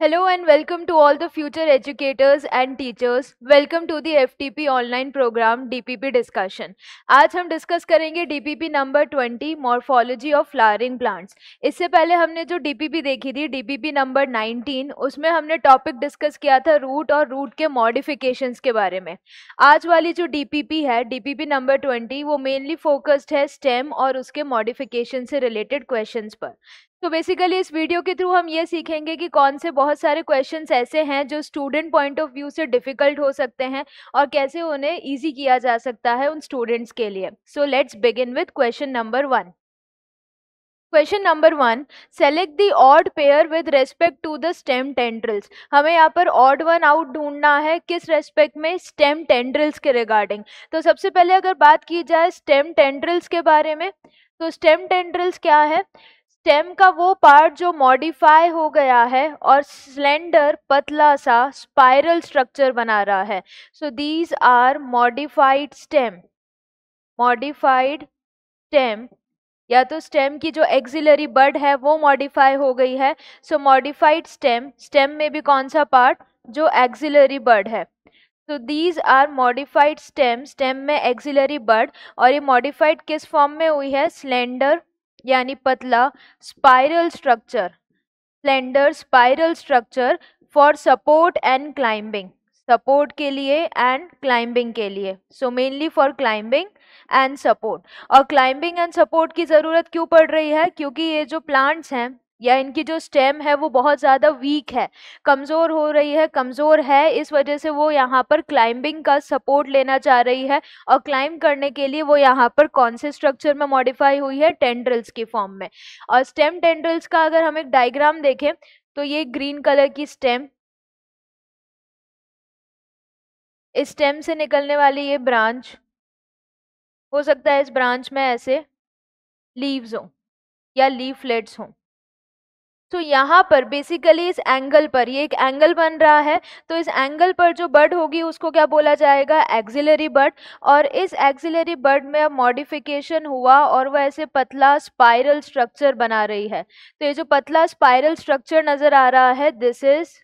Hello and welcome to all the future educators and teachers. Welcome to the FTP online programme DPP discussion आज हम discuss करेंगे DPP number 20 morphology of flowering plants इससे पहले हमने जो DPP देखी थी DPP नंबर 19 उसमें हमने टॉपिक डिस्कस किया था रूट और रूट के मॉडिफिकेशंस के बारे में आज वाली जो DPP है DPP नंबर 20 वो मेनली फोकस्ड है स्टेम और उसके मॉडिफिकेशन से रिलेटेड क्वेश्चन पर तो बेसिकली इस वीडियो के थ्रू हम ये सीखेंगे कि कौन से बहुत सारे क्वेश्चन ऐसे हैं जो स्टूडेंट पॉइंट ऑफ व्यू से डिफ़िकल्ट हो सकते हैं और कैसे उन्हें ईजी किया जा सकता है उन स्टूडेंट्स के लिए so let's begin with question number one question number one select the odd pair with respect to the stem tendrils हमें यहाँ पर ऑड वन आउट ढूंढना है किस रेस्पेक्ट में स्टेम टेंड्रिल्स के रिगार्डिंग तो सबसे पहले अगर बात की जाए स्टेम टेंड्रल्स के बारे में तो स्टेम टेंड्रल्स क्या है स्टेम का वो पार्ट जो मॉडिफाई हो गया है और स्लेंडर पतला सा स्पाइरल स्ट्रक्चर बना रहा है so these are modified stem modified stem या तो स्टेम की जो एक्सिलरी बर्ड है वो मॉडिफाई हो गई है सो मॉडिफाइड स्टेम स्टेम में भी कौन सा पार्ट जो एक्सिलरी बर्ड है so these are modified stem stem में एक्सिलरी बर्ड और ये मॉडिफाइड किस फॉर्म में हुई है स्लेंडर यानी पतला spiral structure slender spiral structure for support and climbing support के लिए एंड क्लाइंबिंग के लिए so mainly for climbing and support और क्लाइंबिंग एंड सपोर्ट की ज़रूरत क्यों पड़ रही है क्योंकि ये जो प्लांट्स हैं या इनकी जो स्टेम है वो बहुत ज़्यादा वीक है कमज़ोर हो रही है कमज़ोर है इस वजह से वो यहाँ पर क्लाइंबिंग का सपोर्ट लेना चाह रही है और क्लाइंब करने के लिए वो यहाँ पर कौन से स्ट्रक्चर में मॉडिफाई हुई है टेंड्रल्स के फॉर्म में और स्टेम टेंड्रल्स का अगर हम एक डायग्राम देखें तो ये ग्रीन कलर की स्टेम इस स्टेम से निकलने वाली ये ब्रांच हो सकता है इस ब्रांच में ऐसे लीव्स हों या लीफलेट्स हों तो यहाँ पर बेसिकली इस एंगल पर ये एक एंगल बन रहा है तो इस एंगल पर जो बर्ड होगी उसको क्या बोला जाएगा एक्सिलरी बर्ड और इस एक्सिलरी बर्ड में अब मॉडिफिकेशन हुआ और वह ऐसे पतला स्पाइरल स्ट्रक्चर बना रही है तो ये जो पतला स्पाइरल स्ट्रक्चर नज़र आ रहा है this is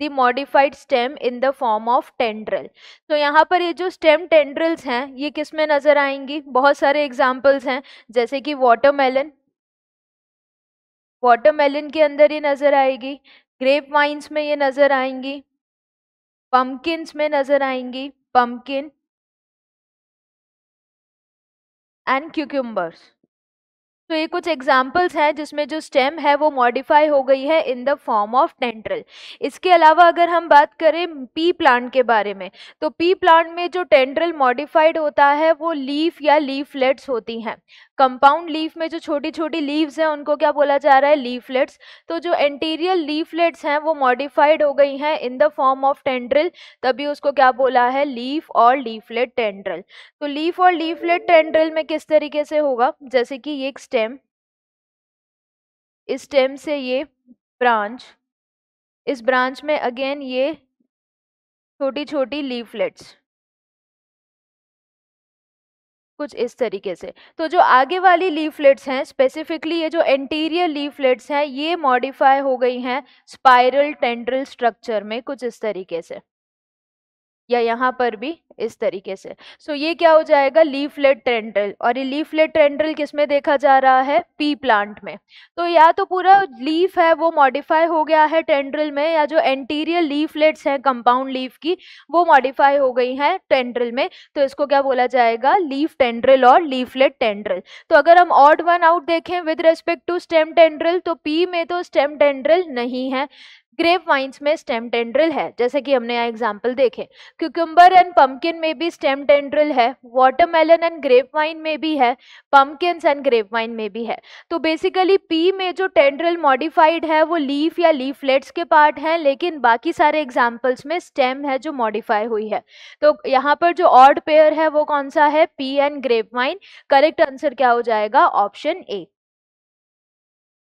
the modified stem in the form of tendril तो यहाँ पर ये जो स्टेम टेंड्रल्स हैं ये किस में नज़र आएंगी बहुत सारे एग्जाम्पल्स हैं जैसे कि वाटरमेलन वाटरमेलन के अंदर ये नज़र आएगी ग्रेप वाइन्स में ये नज़र आएंगी पम्पकिनस में नज़र आएंगी पम्पकिन एंड क्यूक्यूम्बर्स तो ये कुछ एग्जाम्पल्स हैं जिसमें जो स्टेम है वो मॉडिफाई हो गई है in the form of tendril इसके अलावा अगर हम बात करें पी प्लांट के बारे में तो पी प्लांट में जो टेंट्रल मॉडिफाइड होता है वो लीफ या लीफलेट्स होती हैं कंपाउंड लीफ में जो छोटी छोटी लीव्स हैं उनको क्या बोला जा रहा है लीफलेट्स तो जो एंटीरियर लीफलेट्स हैं वो मॉडिफाइड हो गई हैं in the form of tendril तभी उसको क्या बोला है लीफ और लीफलेट टेंड्रिल तो लीफ और लीफलेट टेंड्रिल में किस तरीके से होगा जैसे कि ये एक स्टेम स्टेम से ये ब्रांच इस ब्रांच में अगेन ये छोटी छोटी लीफलेट्स कुछ इस तरीके से तो जो आगे वाली लीफलेट्स हैं स्पेसिफिकली ये जो एंटीरियर लीफलेट्स हैं ये मॉडिफाई हो गई हैं स्पाइरल टेंड्रल स्ट्रक्चर में कुछ इस तरीके से या यहाँ पर भी इस तरीके से सो so, ये क्या हो जाएगा लीफलेट ट्रेंड्रल और ये लीफलेट ट्रेंड्रल किस में देखा जा रहा है पी प्लांट में तो या तो पूरा लीफ है वो मॉडिफाई हो गया है टेंड्रल में या जो एंटीरियर लीफलेट्स हैं कंपाउंड लीफ की वो मॉडिफाई हो गई हैं टेंड्रल में तो इसको क्या बोला जाएगा लीफ टेंड्रल और लीफलेट टेंड्रल तो अगर हम ऑड वन आउट देखें with respect to stem tendril तो पी में तो स्टेम टेंड्रल नहीं है ग्रेप वाइन्स में स्टेम टेंड्रिल है जैसे कि हमने यहाँ एग्जाम्पल देखे क्यूकम्बर एंड पम्पकिन में भी स्टेम टेंड्रिल है वाटरमेलन एंड ग्रेप वाइन में भी है पम्पकिन एंड ग्रेप वाइन में भी है तो बेसिकली पी में जो टेंड्रिल मॉडिफाइड है वो लीफ या लीफलेट्स के पार्ट हैं लेकिन बाकी सारे एग्जाम्पल्स में स्टेम है जो मॉडिफाई हुई है तो यहाँ पर जो ऑर्ड पेयर है वो कौन सा है pea and grape vine correct answer क्या हो जाएगा ऑप्शन ए